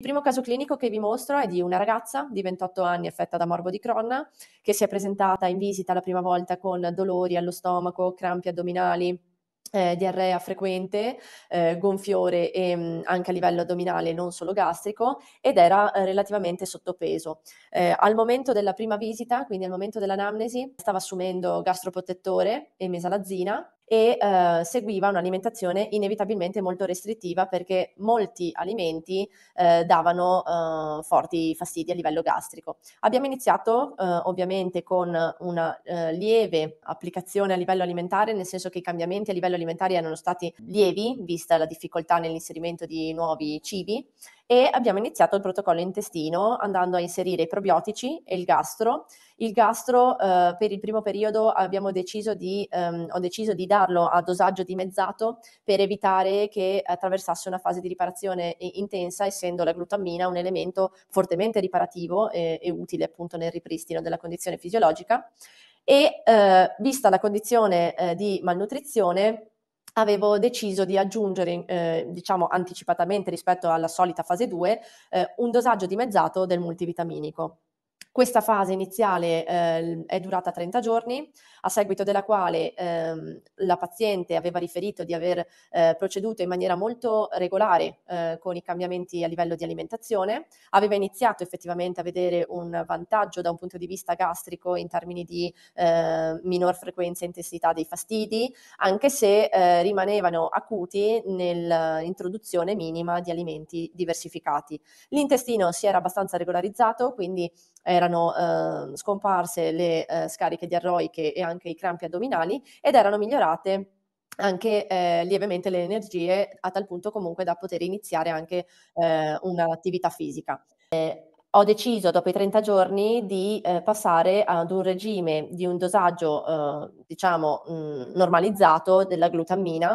Il primo caso clinico che vi mostro è di una ragazza di 28 anni affetta da morbo di Crohn che si è presentata in visita la prima volta con dolori allo stomaco, crampi addominali, eh, diarrea frequente, eh, gonfiore e mh, mm, anche a livello addominale, non solo gastrico, ed era eh, relativamente sottopeso. Eh, al momento della prima visita, quindi al momento dell'anamnesi, stava assumendo gastroprotettore e mesalazzina, e eh, seguiva un'alimentazione inevitabilmente molto restrittiva perché molti alimenti eh, davano eh, forti fastidi a livello gastrico. Abbiamo iniziato eh, ovviamente con una eh, lieve applicazione a livello alimentare, nel senso che i cambiamenti a livello alimentare erano stati lievi, vista la difficoltà nell'inserimento di nuovi cibi e abbiamo iniziato il protocollo intestino andando a inserire i probiotici e il gastro. Il gastro eh, per il primo periodo deciso di, ehm, ho deciso di darlo a dosaggio dimezzato per evitare che attraversasse una fase di riparazione intensa, essendo la glutammina un elemento fortemente riparativo e, e utile appunto nel ripristino della condizione fisiologica. E eh, vista la condizione eh, di malnutrizione, avevo deciso di aggiungere, eh, diciamo anticipatamente rispetto alla solita fase 2, eh, un dosaggio dimezzato del multivitaminico. Questa fase iniziale eh, è durata 30 giorni, a seguito della quale ehm, la paziente aveva riferito di aver eh, proceduto in maniera molto regolare eh, con i cambiamenti a livello di alimentazione, aveva iniziato effettivamente a vedere un vantaggio da un punto di vista gastrico in termini di eh, minor frequenza e intensità dei fastidi, anche se eh, rimanevano acuti nell'introduzione eh, minima di alimenti diversificati. L'intestino si era abbastanza regolarizzato, quindi eh, erano eh, scomparse le eh, scariche diarroiche e anche i crampi addominali ed erano migliorate anche eh, lievemente le energie a tal punto comunque da poter iniziare anche eh, un'attività fisica eh, ho deciso dopo i 30 giorni di eh, passare ad un regime di un dosaggio, eh, diciamo, mh, mm, normalizzato della glutammina.